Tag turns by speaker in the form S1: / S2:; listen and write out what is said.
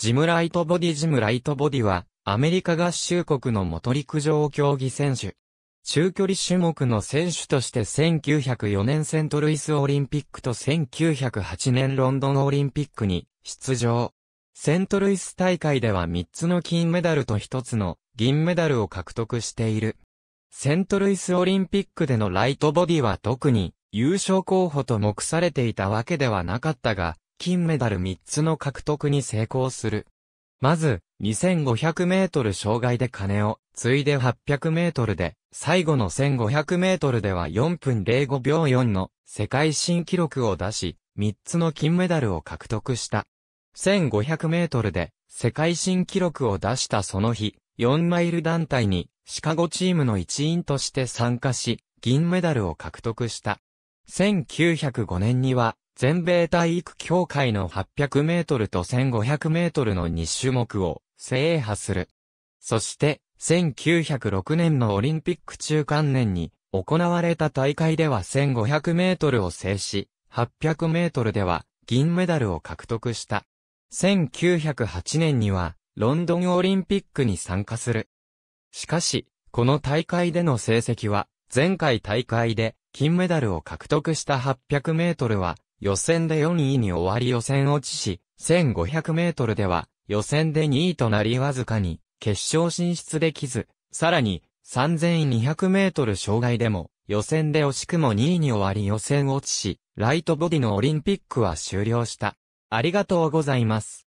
S1: ジムライトボディジムライトボディは、アメリカ合衆国の元陸上競技選手。中距離種目の選手として1904年セントルイスオリンピックと1908年ロンドンオリンピックに出場。セントルイス大会では3つの金メダルと1つの銀メダルを獲得している。セントルイスオリンピックでのライトボディは特に優勝候補と目されていたわけではなかったが、金メダル3つの獲得に成功する。まず、2500メートル障害で金を、次いで800メートルで、最後の1500メートルでは4分05秒4の世界新記録を出し、3つの金メダルを獲得した。1500メートルで世界新記録を出したその日、4マイル団体にシカゴチームの一員として参加し、銀メダルを獲得した。1905年には全米体育協会の800メートルと1500メートルの2種目を制覇する。そして、1906年のオリンピック中間年に行われた大会では1500メートルを制し、800メートルでは銀メダルを獲得した。1908年にはロンドンオリンピックに参加する。しかし、この大会での成績は前回大会で金メダルを獲得した800メートルは予選で4位に終わり予選落ちし、1500メートルでは予選で2位となりわずかに決勝進出できず、さらに3200メートル障害でも予選で惜しくも2位に終わり予選落ちし、ライトボディのオリンピックは終了した。ありがとうございます。